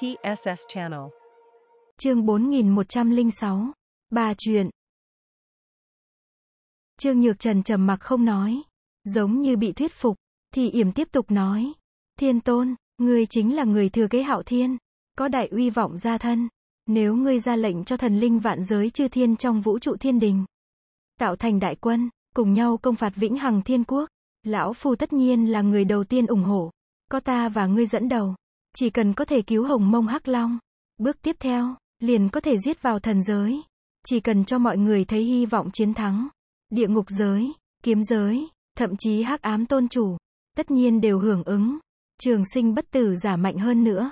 TSS Channel. Chương 4106. Bà chuyện. Trương Nhược Trần trầm mặc không nói, giống như bị thuyết phục, thì yểm tiếp tục nói, "Thiên Tôn, ngươi chính là người thừa kế Hạo Thiên, có đại uy vọng gia thân, nếu ngươi ra lệnh cho thần linh vạn giới chư thiên trong vũ trụ thiên đình, tạo thành đại quân, cùng nhau công phạt Vĩnh Hằng Thiên Quốc, lão phu tất nhiên là người đầu tiên ủng hộ, có ta và ngươi dẫn đầu." chỉ cần có thể cứu hồng mông hắc long. Bước tiếp theo, liền có thể giết vào thần giới. Chỉ cần cho mọi người thấy hy vọng chiến thắng. Địa ngục giới, kiếm giới, thậm chí hắc ám tôn chủ, tất nhiên đều hưởng ứng. Trường sinh bất tử giả mạnh hơn nữa.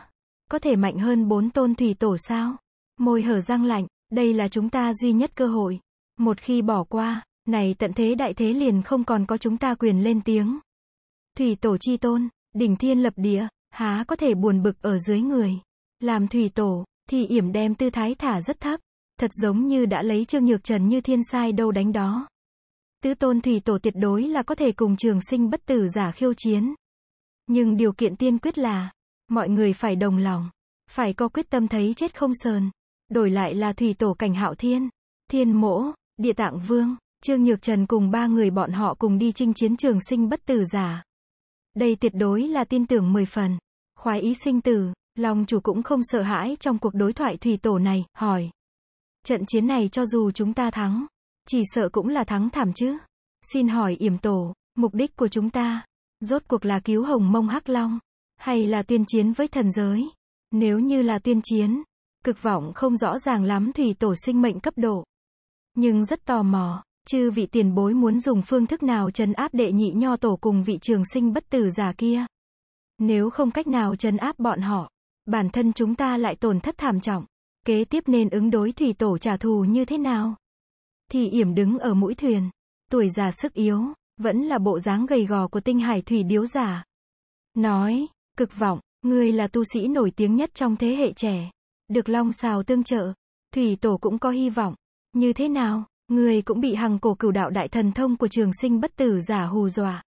Có thể mạnh hơn bốn tôn thủy tổ sao? Môi hở răng lạnh, đây là chúng ta duy nhất cơ hội. Một khi bỏ qua, này tận thế đại thế liền không còn có chúng ta quyền lên tiếng. Thủy tổ chi tôn, đỉnh thiên lập địa, há có thể buồn bực ở dưới người. Làm thủy tổ, thì yểm đem tư thái thả rất thấp, thật giống như đã lấy Trương Nhược Trần như thiên sai đâu đánh đó. Tứ tôn thủy tổ tuyệt đối là có thể cùng trường sinh bất tử giả khiêu chiến. Nhưng điều kiện tiên quyết là, mọi người phải đồng lòng, phải có quyết tâm thấy chết không sờn. Đổi lại là thủy tổ cảnh hạo thiên, thiên mỗ, địa tạng vương, Trương Nhược Trần cùng ba người bọn họ cùng đi chinh chiến trường sinh bất tử giả. Đây tuyệt đối là tin tưởng mười phần khoái ý sinh tử, lòng chủ cũng không sợ hãi trong cuộc đối thoại thủy tổ này, hỏi. Trận chiến này cho dù chúng ta thắng, chỉ sợ cũng là thắng thảm chứ. Xin hỏi yểm tổ, mục đích của chúng ta, rốt cuộc là cứu hồng mông hắc long, hay là tuyên chiến với thần giới? Nếu như là tuyên chiến, cực vọng không rõ ràng lắm thủy tổ sinh mệnh cấp độ. Nhưng rất tò mò, chư vị tiền bối muốn dùng phương thức nào trấn áp đệ nhị nho tổ cùng vị trường sinh bất tử giả kia. Nếu không cách nào chấn áp bọn họ, bản thân chúng ta lại tổn thất thảm trọng. Kế tiếp nên ứng đối thủy tổ trả thù như thế nào? Thì yểm đứng ở mũi thuyền, tuổi già sức yếu, vẫn là bộ dáng gầy gò của tinh hải thủy điếu giả. Nói, cực vọng, người là tu sĩ nổi tiếng nhất trong thế hệ trẻ. Được long xào tương trợ, thủy tổ cũng có hy vọng. Như thế nào, người cũng bị hằng cổ cửu đạo đại thần thông của trường sinh bất tử giả hù dọa.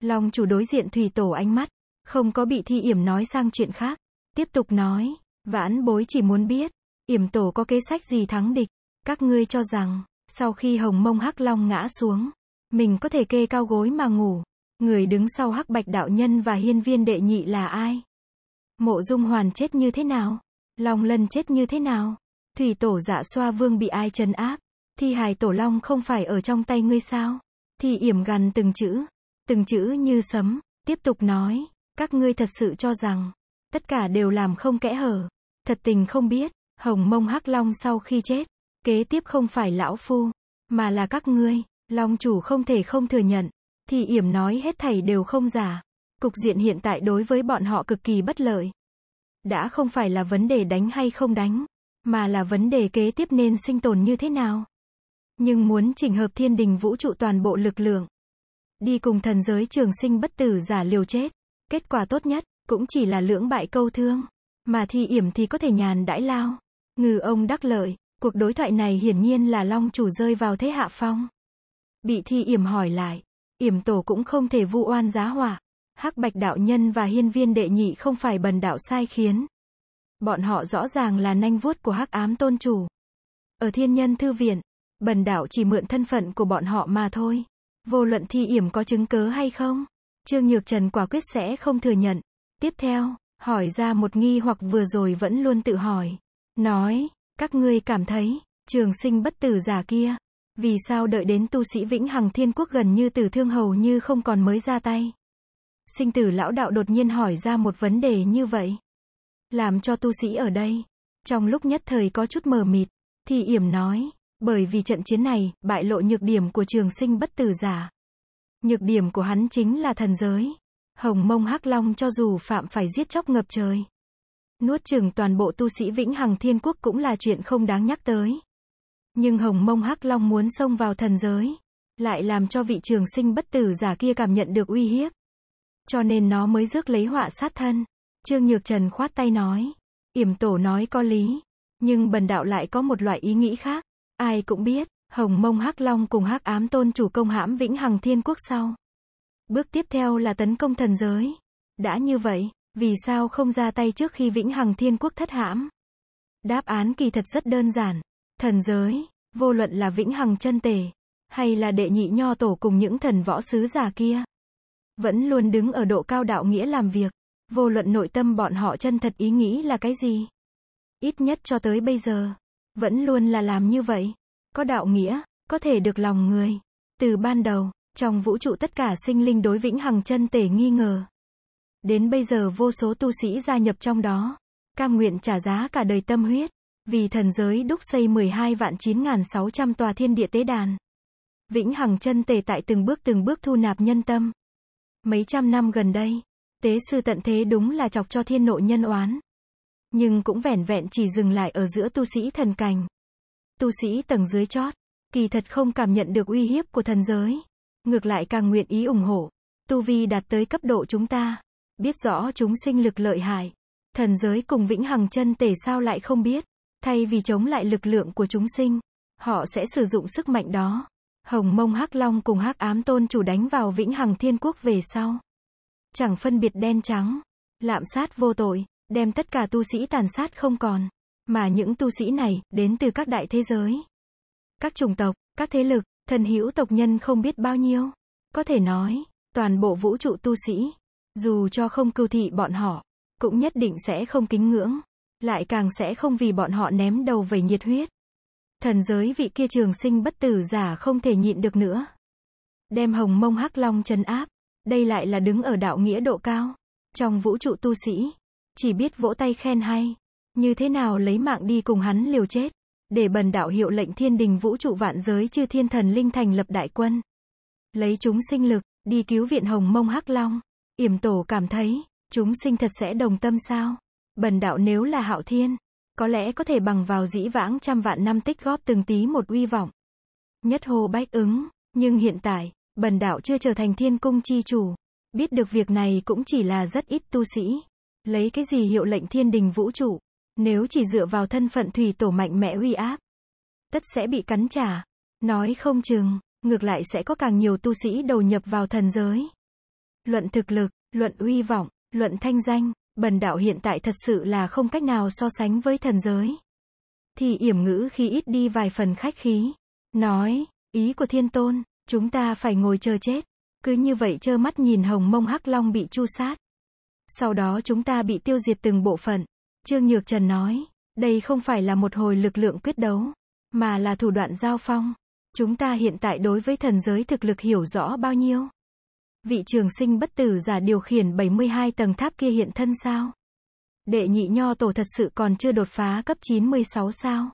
Long chủ đối diện thủy tổ ánh mắt, không có bị thi yểm nói sang chuyện khác. Tiếp tục nói, vãn bối chỉ muốn biết, yểm tổ có kế sách gì thắng địch. Các ngươi cho rằng, sau khi hồng mông hắc long ngã xuống, mình có thể kê cao gối mà ngủ. Người đứng sau hắc bạch đạo nhân và hiên viên đệ nhị là ai? Mộ dung hoàn chết như thế nào? Long lân chết như thế nào? Thủy tổ dạ xoa vương bị ai trấn áp? Thi hài tổ long không phải ở trong tay ngươi sao? Thì yểm gần từng chữ, từng chữ như sấm, tiếp tục nói, các ngươi thật sự cho rằng, tất cả đều làm không kẽ hở. Thật tình không biết, hồng mông hắc long sau khi chết, kế tiếp không phải lão phu, mà là các ngươi. Long chủ không thể không thừa nhận, thì yểm nói hết thảy đều không giả. Cục diện hiện tại đối với bọn họ cực kỳ bất lợi. Đã không phải là vấn đề đánh hay không đánh, mà là vấn đề kế tiếp nên sinh tồn như thế nào. Nhưng muốn chỉnh hợp thiên đình vũ trụ toàn bộ lực lượng. Đi cùng thần giới trường sinh bất tử giả liều chết. Kết quả tốt nhất, cũng chỉ là lưỡng bại câu thương. Mà thì yểm thì có thể nhàn đãi lao. Ngừ ông đắc lợi, cuộc đối thoại này hiển nhiên là long chủ rơi vào thế hạ phong. Bị thi yểm hỏi lại, yểm tổ cũng không thể vu oan giá hỏa. hắc bạch đạo nhân và hiên viên đệ nhị không phải bần đạo sai khiến. Bọn họ rõ ràng là nanh vuốt của hắc ám tôn chủ. Ở thiên nhân thư viện, bần đạo chỉ mượn thân phận của bọn họ mà thôi. Vô luận thi yểm có chứng cớ hay không? Trương Nhược Trần quả quyết sẽ không thừa nhận. Tiếp theo, hỏi ra một nghi hoặc vừa rồi vẫn luôn tự hỏi. Nói, các ngươi cảm thấy, trường sinh bất tử giả kia, vì sao đợi đến tu sĩ vĩnh hằng thiên quốc gần như tử thương hầu như không còn mới ra tay. Sinh tử lão đạo đột nhiên hỏi ra một vấn đề như vậy. Làm cho tu sĩ ở đây, trong lúc nhất thời có chút mờ mịt, thì yểm nói, bởi vì trận chiến này, bại lộ nhược điểm của trường sinh bất tử giả. Nhược điểm của hắn chính là thần giới. Hồng mông hắc long cho dù phạm phải giết chóc ngập trời. Nuốt chừng toàn bộ tu sĩ vĩnh hằng thiên quốc cũng là chuyện không đáng nhắc tới. Nhưng hồng mông hắc long muốn xông vào thần giới. Lại làm cho vị trường sinh bất tử giả kia cảm nhận được uy hiếp. Cho nên nó mới rước lấy họa sát thân. Trương Nhược Trần khoát tay nói. Yểm tổ nói có lý. Nhưng bần đạo lại có một loại ý nghĩ khác. Ai cũng biết, Hồng Mông Hắc Long cùng Hắc Ám Tôn chủ công hãm Vĩnh Hằng Thiên Quốc sau. Bước tiếp theo là tấn công thần giới. Đã như vậy, vì sao không ra tay trước khi Vĩnh Hằng Thiên Quốc thất hãm? Đáp án kỳ thật rất đơn giản. Thần giới, vô luận là Vĩnh Hằng chân tề, hay là đệ nhị nho tổ cùng những thần võ sứ già kia, vẫn luôn đứng ở độ cao đạo nghĩa làm việc, vô luận nội tâm bọn họ chân thật ý nghĩ là cái gì. Ít nhất cho tới bây giờ, vẫn luôn là làm như vậy có đạo nghĩa, có thể được lòng người. Từ ban đầu, trong vũ trụ tất cả sinh linh đối vĩnh hằng chân tể nghi ngờ. Đến bây giờ vô số tu sĩ gia nhập trong đó, cam nguyện trả giá cả đời tâm huyết, vì thần giới đúc xây 12 vạn 9.600 tòa thiên địa tế đàn. Vĩnh hằng chân tể tại từng bước từng bước thu nạp nhân tâm. Mấy trăm năm gần đây, tế sư tận thế đúng là chọc cho thiên nộ nhân oán. Nhưng cũng vẻn vẹn chỉ dừng lại ở giữa tu sĩ thần cảnh tu sĩ tầng dưới chót, kỳ thật không cảm nhận được uy hiếp của thần giới. Ngược lại càng nguyện ý ủng hộ, tu vi đạt tới cấp độ chúng ta, biết rõ chúng sinh lực lợi hại. Thần giới cùng vĩnh hằng chân tề sao lại không biết, thay vì chống lại lực lượng của chúng sinh, họ sẽ sử dụng sức mạnh đó. Hồng Mông Hắc Long cùng Hắc Ám Tôn chủ đánh vào Vĩnh Hằng Thiên Quốc về sau, chẳng phân biệt đen trắng, lạm sát vô tội, đem tất cả tu sĩ tàn sát không còn. Mà những tu sĩ này, đến từ các đại thế giới, các chủng tộc, các thế lực, thần hữu tộc nhân không biết bao nhiêu. Có thể nói, toàn bộ vũ trụ tu sĩ, dù cho không cưu thị bọn họ, cũng nhất định sẽ không kính ngưỡng, lại càng sẽ không vì bọn họ ném đầu về nhiệt huyết. Thần giới vị kia trường sinh bất tử giả không thể nhịn được nữa. Đem hồng mông hắc long chân áp, đây lại là đứng ở đạo nghĩa độ cao. Trong vũ trụ tu sĩ, chỉ biết vỗ tay khen hay. Như thế nào lấy mạng đi cùng hắn liều chết? Để bần đạo hiệu lệnh thiên đình vũ trụ vạn giới chư thiên thần linh thành lập đại quân. Lấy chúng sinh lực, đi cứu viện hồng mông hắc long. Yểm tổ cảm thấy, chúng sinh thật sẽ đồng tâm sao? Bần đạo nếu là hạo thiên, có lẽ có thể bằng vào dĩ vãng trăm vạn năm tích góp từng tí một uy vọng. Nhất hồ bách ứng, nhưng hiện tại, bần đạo chưa trở thành thiên cung chi chủ. Biết được việc này cũng chỉ là rất ít tu sĩ. Lấy cái gì hiệu lệnh thiên đình vũ trụ? Nếu chỉ dựa vào thân phận thủy tổ mạnh mẽ uy áp, tất sẽ bị cắn trả. Nói không chừng, ngược lại sẽ có càng nhiều tu sĩ đầu nhập vào thần giới. Luận thực lực, luận uy vọng, luận thanh danh, bần đạo hiện tại thật sự là không cách nào so sánh với thần giới. Thì yểm ngữ khi ít đi vài phần khách khí. Nói, ý của thiên tôn, chúng ta phải ngồi chờ chết. Cứ như vậy trơ mắt nhìn hồng mông hắc long bị chu sát. Sau đó chúng ta bị tiêu diệt từng bộ phận. Trương Nhược Trần nói, đây không phải là một hồi lực lượng quyết đấu, mà là thủ đoạn giao phong. Chúng ta hiện tại đối với thần giới thực lực hiểu rõ bao nhiêu? Vị trường sinh bất tử giả điều khiển 72 tầng tháp kia hiện thân sao? Đệ nhị nho tổ thật sự còn chưa đột phá cấp 96 sao?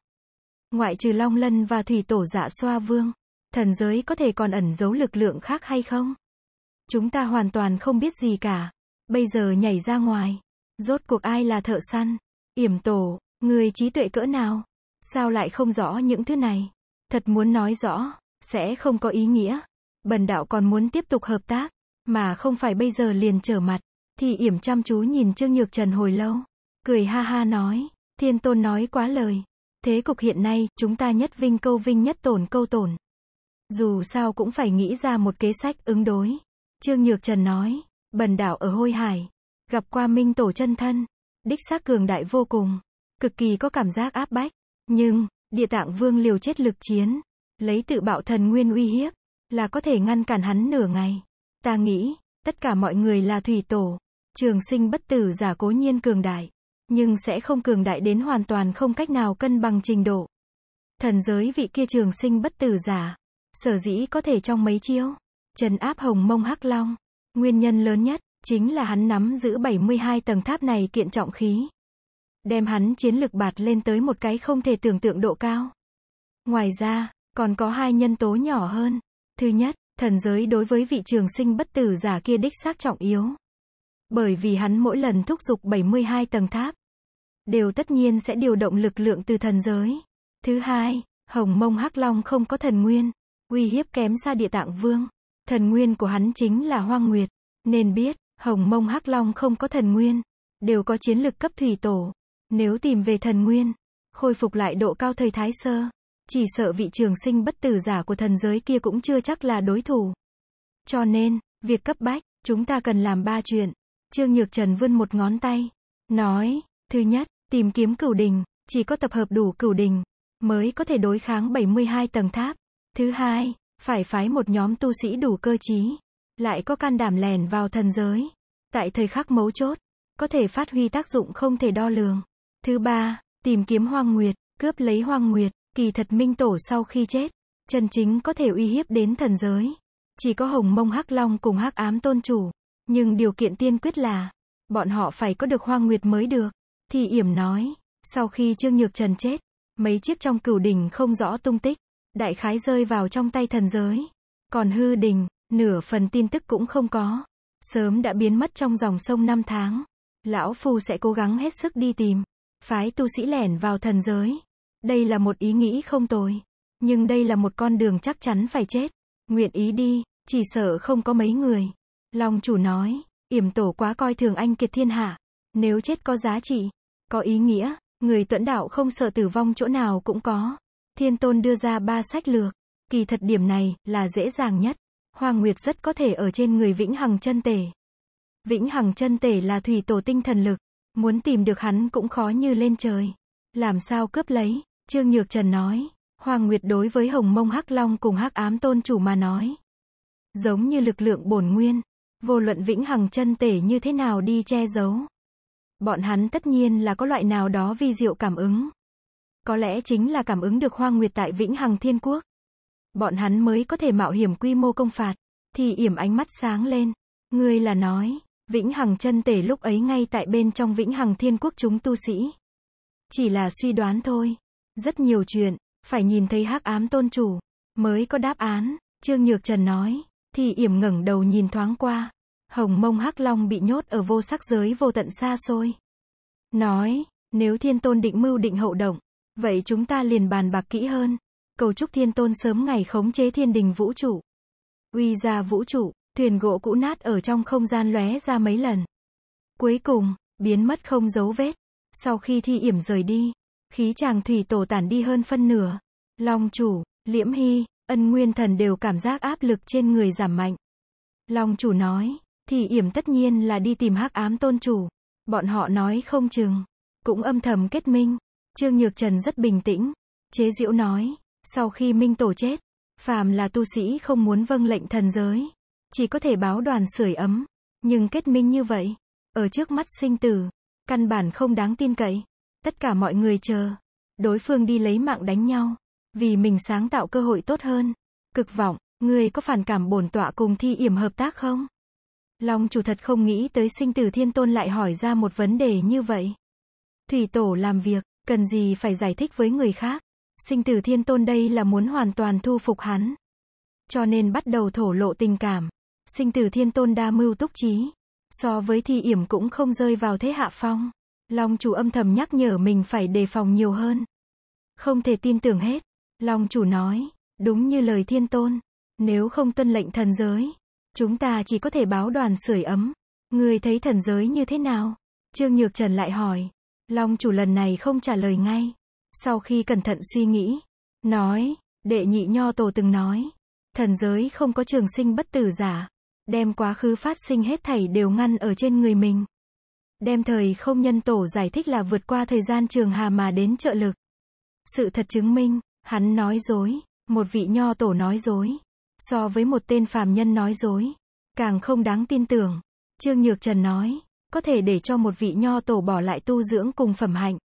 Ngoại trừ Long Lân và Thủy Tổ giả dạ xoa vương, thần giới có thể còn ẩn giấu lực lượng khác hay không? Chúng ta hoàn toàn không biết gì cả. Bây giờ nhảy ra ngoài. Rốt cuộc ai là thợ săn? Yểm tổ, người trí tuệ cỡ nào? Sao lại không rõ những thứ này? Thật muốn nói rõ, sẽ không có ý nghĩa. Bần đạo còn muốn tiếp tục hợp tác, mà không phải bây giờ liền trở mặt. Thì yểm chăm chú nhìn Trương Nhược Trần hồi lâu, cười ha ha nói, thiên tôn nói quá lời. Thế cục hiện nay, chúng ta nhất vinh câu vinh nhất tổn câu tổn. Dù sao cũng phải nghĩ ra một kế sách ứng đối. Trương Nhược Trần nói, bần đạo ở hôi hải, Gặp qua minh tổ chân thân, đích xác cường đại vô cùng, cực kỳ có cảm giác áp bách. Nhưng, địa tạng vương liều chết lực chiến, lấy tự bạo thần nguyên uy hiếp, là có thể ngăn cản hắn nửa ngày. Ta nghĩ, tất cả mọi người là thủy tổ, trường sinh bất tử giả cố nhiên cường đại, nhưng sẽ không cường đại đến hoàn toàn không cách nào cân bằng trình độ. Thần giới vị kia trường sinh bất tử giả, sở dĩ có thể trong mấy chiêu, trần áp hồng mông hắc long, nguyên nhân lớn nhất Chính là hắn nắm giữ 72 tầng tháp này kiện trọng khí. Đem hắn chiến lực bạt lên tới một cái không thể tưởng tượng độ cao. Ngoài ra, còn có hai nhân tố nhỏ hơn. Thứ nhất, thần giới đối với vị trường sinh bất tử giả kia đích xác trọng yếu. Bởi vì hắn mỗi lần thúc giục 72 tầng tháp, đều tất nhiên sẽ điều động lực lượng từ thần giới. Thứ hai, hồng mông hắc long không có thần nguyên, uy hiếp kém xa địa tạng vương. Thần nguyên của hắn chính là hoang nguyệt, nên biết, Hồng mông hắc long không có thần nguyên, đều có chiến lực cấp thủy tổ. Nếu tìm về thần nguyên, khôi phục lại độ cao thời thái sơ, chỉ sợ vị trường sinh bất tử giả của thần giới kia cũng chưa chắc là đối thủ. Cho nên, việc cấp bách, chúng ta cần làm ba chuyện. Trương Nhược Trần vươn một ngón tay, nói, thứ nhất, tìm kiếm cửu đình, chỉ có tập hợp đủ cửu đình, mới có thể đối kháng 72 tầng tháp. Thứ hai, phải phái một nhóm tu sĩ đủ cơ trí, lại có can đảm lèn vào thần giới. Tại thời khắc mấu chốt, có thể phát huy tác dụng không thể đo lường. Thứ ba, tìm kiếm Hoang Nguyệt, cướp lấy Hoang Nguyệt, kỳ thật minh tổ sau khi chết, chân chính có thể uy hiếp đến thần giới. Chỉ có Hồng Mông Hắc Long cùng Hắc Ám Tôn Chủ, nhưng điều kiện tiên quyết là bọn họ phải có được Hoang Nguyệt mới được. Thì Yểm nói, sau khi Trương Nhược Trần chết, mấy chiếc trong cửu đỉnh không rõ tung tích, đại khái rơi vào trong tay thần giới. Còn hư đình. Nửa phần tin tức cũng không có. Sớm đã biến mất trong dòng sông năm tháng. Lão Phu sẽ cố gắng hết sức đi tìm. Phái tu sĩ lẻn vào thần giới. Đây là một ý nghĩ không tồi. Nhưng đây là một con đường chắc chắn phải chết. Nguyện ý đi, chỉ sợ không có mấy người. Long chủ nói, yểm tổ quá coi thường anh kiệt thiên hạ. Nếu chết có giá trị, có ý nghĩa, người tuẫn đạo không sợ tử vong chỗ nào cũng có. Thiên tôn đưa ra ba sách lược. Kỳ thật điểm này là dễ dàng nhất. Hoàng Nguyệt rất có thể ở trên người Vĩnh Hằng chân tể. Vĩnh Hằng chân tể là thủy tổ tinh thần lực, muốn tìm được hắn cũng khó như lên trời. Làm sao cướp lấy? Trương Nhược Trần nói. Hoàng Nguyệt đối với Hồng Mông Hắc Long cùng Hắc Ám Tôn chủ mà nói, giống như lực lượng bổn nguyên, vô luận Vĩnh Hằng chân tể như thế nào đi che giấu, bọn hắn tất nhiên là có loại nào đó vi diệu cảm ứng. Có lẽ chính là cảm ứng được Hoa Nguyệt tại Vĩnh Hằng Thiên Quốc bọn hắn mới có thể mạo hiểm quy mô công phạt. Thì yểm ánh mắt sáng lên, ngươi là nói, Vĩnh Hằng chân tể lúc ấy ngay tại bên trong Vĩnh Hằng thiên quốc chúng tu sĩ. Chỉ là suy đoán thôi, rất nhiều chuyện, phải nhìn thấy hắc ám tôn chủ, mới có đáp án, Trương Nhược Trần nói, thì yểm ngẩng đầu nhìn thoáng qua, hồng mông hắc long bị nhốt ở vô sắc giới vô tận xa xôi. Nói, nếu thiên tôn định mưu định hậu động, vậy chúng ta liền bàn bạc kỹ hơn cầu chúc thiên tôn sớm ngày khống chế thiên đình vũ trụ. Uy ra vũ trụ, thuyền gỗ cũ nát ở trong không gian lóe ra mấy lần. Cuối cùng, biến mất không dấu vết. Sau khi thi yểm rời đi, khí chàng thủy tổ tản đi hơn phân nửa. Long chủ, liễm hy, ân nguyên thần đều cảm giác áp lực trên người giảm mạnh. Long chủ nói, thì yểm tất nhiên là đi tìm hắc ám tôn chủ. Bọn họ nói không chừng. Cũng âm thầm kết minh. Trương Nhược Trần rất bình tĩnh. Chế diễu nói, sau khi Minh Tổ chết, phàm là tu sĩ không muốn vâng lệnh thần giới, chỉ có thể báo đoàn sưởi ấm, nhưng kết minh như vậy, ở trước mắt sinh tử, căn bản không đáng tin cậy. Tất cả mọi người chờ, đối phương đi lấy mạng đánh nhau, vì mình sáng tạo cơ hội tốt hơn. Cực vọng, người có phản cảm bổn tọa cùng thi yểm hợp tác không? Long chủ thật không nghĩ tới sinh tử thiên tôn lại hỏi ra một vấn đề như vậy. Thủy tổ làm việc, cần gì phải giải thích với người khác sinh tử thiên tôn đây là muốn hoàn toàn thu phục hắn. Cho nên bắt đầu thổ lộ tình cảm. Sinh tử thiên tôn đa mưu túc trí. So với thì yểm cũng không rơi vào thế hạ phong. Long chủ âm thầm nhắc nhở mình phải đề phòng nhiều hơn. Không thể tin tưởng hết. Long chủ nói, đúng như lời thiên tôn. Nếu không tuân lệnh thần giới, chúng ta chỉ có thể báo đoàn sưởi ấm. Người thấy thần giới như thế nào? Trương Nhược Trần lại hỏi. Long chủ lần này không trả lời ngay. Sau khi cẩn thận suy nghĩ, nói, đệ nhị nho tổ từng nói, thần giới không có trường sinh bất tử giả, đem quá khứ phát sinh hết thảy đều ngăn ở trên người mình. Đem thời không nhân tổ giải thích là vượt qua thời gian trường hà mà đến trợ lực. Sự thật chứng minh, hắn nói dối, một vị nho tổ nói dối, so với một tên phàm nhân nói dối, càng không đáng tin tưởng. Trương Nhược Trần nói, có thể để cho một vị nho tổ bỏ lại tu dưỡng cùng phẩm hạnh,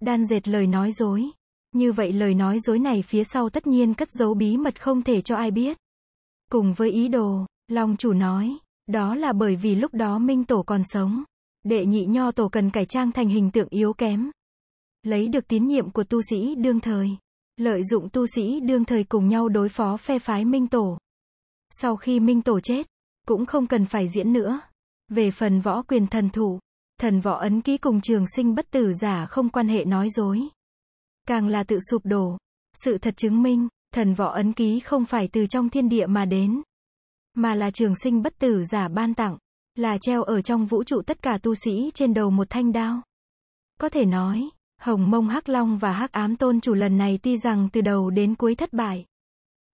Đan dệt lời nói dối. Như vậy lời nói dối này phía sau tất nhiên cất giấu bí mật không thể cho ai biết. Cùng với ý đồ, Long chủ nói, đó là bởi vì lúc đó Minh Tổ còn sống. Đệ nhị nho tổ cần cải trang thành hình tượng yếu kém. Lấy được tín nhiệm của tu sĩ đương thời. Lợi dụng tu sĩ đương thời cùng nhau đối phó phe phái Minh Tổ. Sau khi Minh Tổ chết, cũng không cần phải diễn nữa. Về phần võ quyền thần thủ, Thần võ ấn ký cùng trường sinh bất tử giả không quan hệ nói dối. Càng là tự sụp đổ. Sự thật chứng minh, thần võ ấn ký không phải từ trong thiên địa mà đến. Mà là trường sinh bất tử giả ban tặng. Là treo ở trong vũ trụ tất cả tu sĩ trên đầu một thanh đao. Có thể nói, Hồng Mông Hắc Long và Hắc Ám Tôn chủ lần này tuy rằng từ đầu đến cuối thất bại,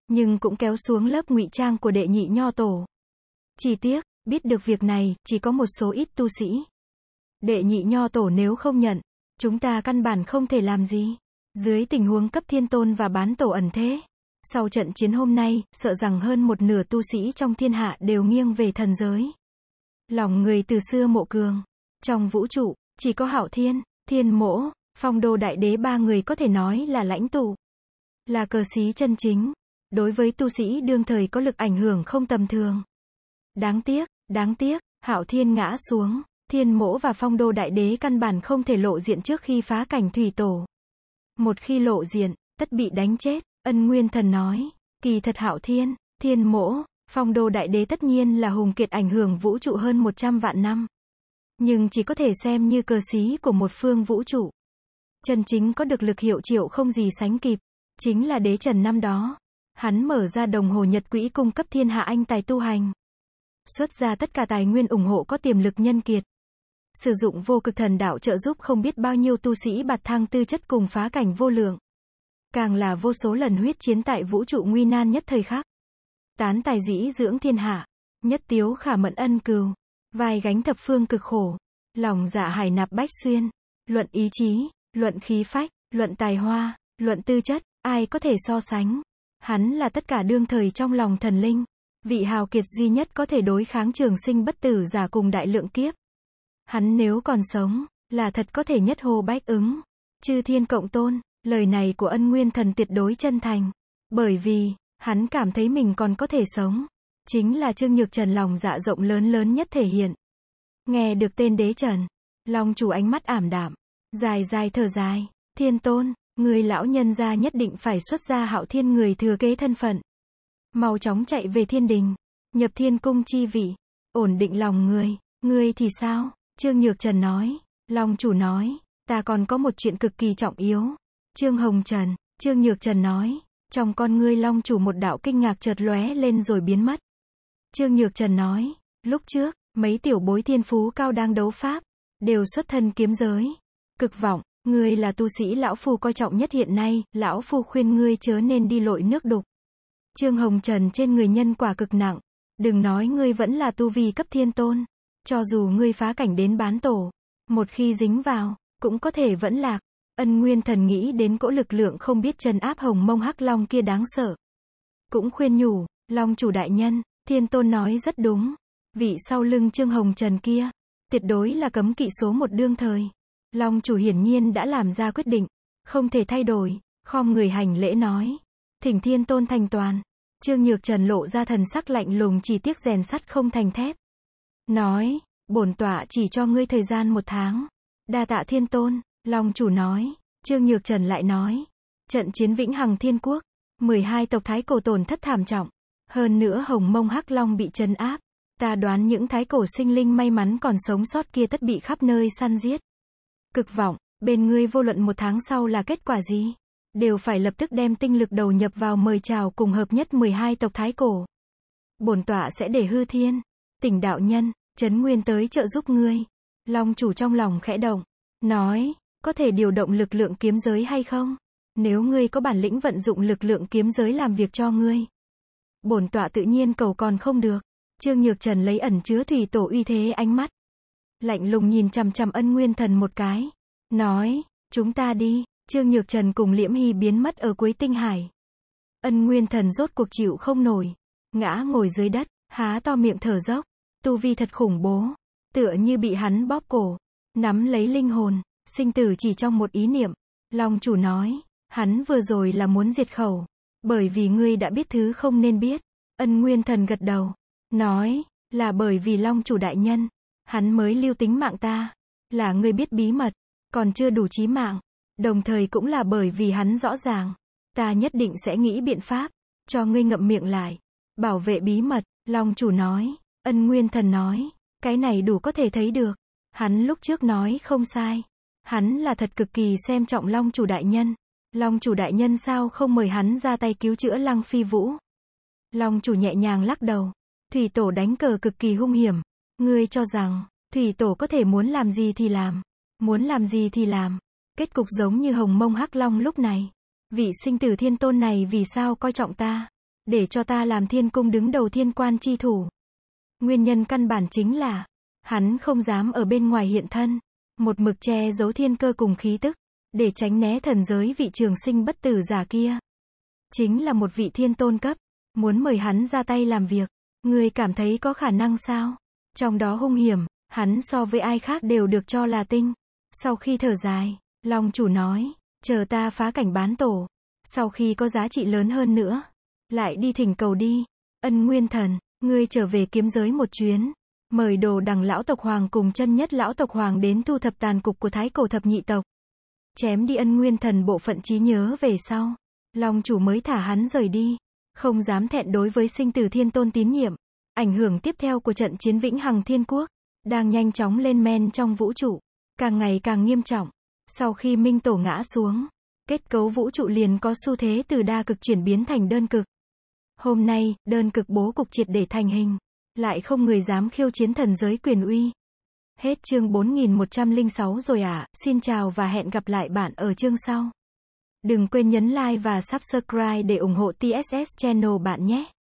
nhưng cũng kéo xuống lớp ngụy trang của đệ nhị nho tổ. Chỉ tiếc, biết được việc này, chỉ có một số ít tu sĩ đệ nhị nho tổ nếu không nhận, chúng ta căn bản không thể làm gì. Dưới tình huống cấp thiên tôn và bán tổ ẩn thế, sau trận chiến hôm nay, sợ rằng hơn một nửa tu sĩ trong thiên hạ đều nghiêng về thần giới. Lòng người từ xưa mộ cường, trong vũ trụ, chỉ có hạo thiên, thiên mỗ, phong đô đại đế ba người có thể nói là lãnh tụ, là cờ sĩ chân chính. Đối với tu sĩ đương thời có lực ảnh hưởng không tầm thường. Đáng tiếc, đáng tiếc, hạo thiên ngã xuống thiên mỗ và phong đô đại đế căn bản không thể lộ diện trước khi phá cảnh thủy tổ. Một khi lộ diện, tất bị đánh chết, ân nguyên thần nói, kỳ thật hạo thiên, thiên mỗ, phong đô đại đế tất nhiên là hùng kiệt ảnh hưởng vũ trụ hơn 100 vạn năm. Nhưng chỉ có thể xem như cờ xí của một phương vũ trụ. Chân chính có được lực hiệu triệu không gì sánh kịp, chính là đế trần năm đó. Hắn mở ra đồng hồ nhật quỹ cung cấp thiên hạ anh tài tu hành. Xuất ra tất cả tài nguyên ủng hộ có tiềm lực nhân kiệt. Sử dụng vô cực thần đạo trợ giúp không biết bao nhiêu tu sĩ bạt thang tư chất cùng phá cảnh vô lượng. Càng là vô số lần huyết chiến tại vũ trụ nguy nan nhất thời khác. Tán tài dĩ dưỡng thiên hạ. Nhất tiếu khả mẫn ân cừu. Vai gánh thập phương cực khổ. Lòng dạ hải nạp bách xuyên. Luận ý chí, luận khí phách, luận tài hoa, luận tư chất, ai có thể so sánh. Hắn là tất cả đương thời trong lòng thần linh vị hào kiệt duy nhất có thể đối kháng trường sinh bất tử giả cùng đại lượng kiếp. Hắn nếu còn sống, là thật có thể nhất hồ bách ứng. Chư thiên cộng tôn, lời này của ân nguyên thần tuyệt đối chân thành. Bởi vì, hắn cảm thấy mình còn có thể sống. Chính là Trương Nhược Trần lòng dạ rộng lớn lớn nhất thể hiện. Nghe được tên đế trần, long chủ ánh mắt ảm đạm, dài dài thở dài, thiên tôn, người lão nhân gia nhất định phải xuất ra hạo thiên người thừa kế thân phận. Mau chóng chạy về thiên đình, nhập thiên cung chi vị, ổn định lòng người, người thì sao? Trương Nhược Trần nói, Long chủ nói, ta còn có một chuyện cực kỳ trọng yếu. Trương Hồng Trần, Trương Nhược Trần nói, trong con ngươi Long chủ một đạo kinh ngạc chợt lóe lên rồi biến mất. Trương Nhược Trần nói, lúc trước, mấy tiểu bối thiên phú cao đang đấu pháp, đều xuất thân kiếm giới. Cực vọng, ngươi là tu sĩ lão phu coi trọng nhất hiện nay, lão phu khuyên ngươi chớ nên đi lội nước đục. Trương Hồng Trần trên người nhân quả cực nặng, đừng nói ngươi vẫn là tu vi cấp thiên tôn. Cho dù ngươi phá cảnh đến bán tổ, một khi dính vào, cũng có thể vẫn lạc. Ân Nguyên Thần nghĩ đến cỗ lực lượng không biết chân áp hồng mông hắc long kia đáng sợ. Cũng khuyên nhủ, long chủ đại nhân, thiên tôn nói rất đúng. Vị sau lưng Trương Hồng Trần kia, tuyệt đối là cấm kỵ số một đương thời. Long chủ hiển nhiên đã làm ra quyết định, không thể thay đổi, khom người hành lễ nói. Thỉnh thiên tôn thành toàn, Trương Nhược Trần lộ ra thần sắc lạnh lùng chỉ tiếc rèn sắt không thành thép. Nói, bổn tọa chỉ cho ngươi thời gian một tháng. Đa tạ thiên tôn, long chủ nói, Trương Nhược Trần lại nói. Trận chiến vĩnh hằng thiên quốc, 12 tộc thái cổ tổn thất thảm trọng. Hơn nữa hồng mông hắc long bị trần áp. Ta đoán những thái cổ sinh linh may mắn còn sống sót kia tất bị khắp nơi săn giết. Cực vọng, bên ngươi vô luận một tháng sau là kết quả gì? Đều phải lập tức đem tinh lực đầu nhập vào mời chào cùng hợp nhất 12 tộc thái cổ. Bổn tọa sẽ để hư thiên. Tỉnh đạo nhân, chấn Nguyên tới trợ giúp ngươi. Long chủ trong lòng khẽ động, nói, có thể điều động lực lượng kiếm giới hay không? Nếu ngươi có bản lĩnh vận dụng lực lượng kiếm giới làm việc cho ngươi. Bổn tọa tự nhiên cầu còn không được. Trương Nhược Trần lấy ẩn chứa thủy tổ uy thế ánh mắt. Lạnh lùng nhìn chằm chằm ân nguyên thần một cái. Nói, chúng ta đi. Trương Nhược Trần cùng Liễm Hy biến mất ở cuối tinh hải. Ân nguyên thần rốt cuộc chịu không nổi. Ngã ngồi dưới đất, há to miệng thở dốc. Tu vi thật khủng bố. Tựa như bị hắn bóp cổ. Nắm lấy linh hồn. Sinh tử chỉ trong một ý niệm. Long chủ nói. Hắn vừa rồi là muốn diệt khẩu. Bởi vì ngươi đã biết thứ không nên biết. Ân nguyên thần gật đầu. Nói. Là bởi vì long chủ đại nhân. Hắn mới lưu tính mạng ta. Là ngươi biết bí mật. Còn chưa đủ trí mạng. Đồng thời cũng là bởi vì hắn rõ ràng. Ta nhất định sẽ nghĩ biện pháp. Cho ngươi ngậm miệng lại. Bảo vệ bí mật. Long chủ nói. Ân Nguyên Thần nói, cái này đủ có thể thấy được. Hắn lúc trước nói không sai. Hắn là thật cực kỳ xem trọng Long Chủ Đại Nhân. Long Chủ Đại Nhân sao không mời hắn ra tay cứu chữa Lăng Phi Vũ. Long Chủ nhẹ nhàng lắc đầu. Thủy Tổ đánh cờ cực kỳ hung hiểm. Ngươi cho rằng, Thủy Tổ có thể muốn làm gì thì làm. Muốn làm gì thì làm. Kết cục giống như hồng mông hắc long lúc này. Vị sinh tử thiên tôn này vì sao coi trọng ta? Để cho ta làm thiên cung đứng đầu thiên quan chi thủ. Nguyên nhân căn bản chính là, hắn không dám ở bên ngoài hiện thân, một mực che giấu thiên cơ cùng khí tức, để tránh né thần giới vị trường sinh bất tử giả kia. Chính là một vị thiên tôn cấp, muốn mời hắn ra tay làm việc, người cảm thấy có khả năng sao? Trong đó hung hiểm, hắn so với ai khác đều được cho là tinh. Sau khi thở dài, Long chủ nói, chờ ta phá cảnh bán tổ, sau khi có giá trị lớn hơn nữa, lại đi thỉnh cầu đi, ân nguyên thần, Ngươi trở về kiếm giới một chuyến. Mời đồ đằng lão tộc hoàng cùng chân nhất lão tộc hoàng đến thu thập tàn cục của thái cổ thập nhị tộc. Chém đi ân nguyên thần bộ phận trí nhớ về sau. Long chủ mới thả hắn rời đi. Không dám thẹn đối với sinh tử thiên tôn tín nhiệm. Ảnh hưởng tiếp theo của trận chiến vĩnh hằng thiên quốc. Đang nhanh chóng lên men trong vũ trụ. Càng ngày càng nghiêm trọng. Sau khi minh tổ ngã xuống. Kết cấu vũ trụ liền có xu thế từ đa cực chuyển biến thành đơn cực. Hôm nay, đơn cực bố cục triệt để thành hình. Lại không người dám khiêu chiến thần giới quyền uy. Hết chương 4106 rồi à, xin chào và hẹn gặp lại bạn ở chương sau. Đừng quên nhấn like và subscribe để ủng hộ TSS Channel bạn nhé.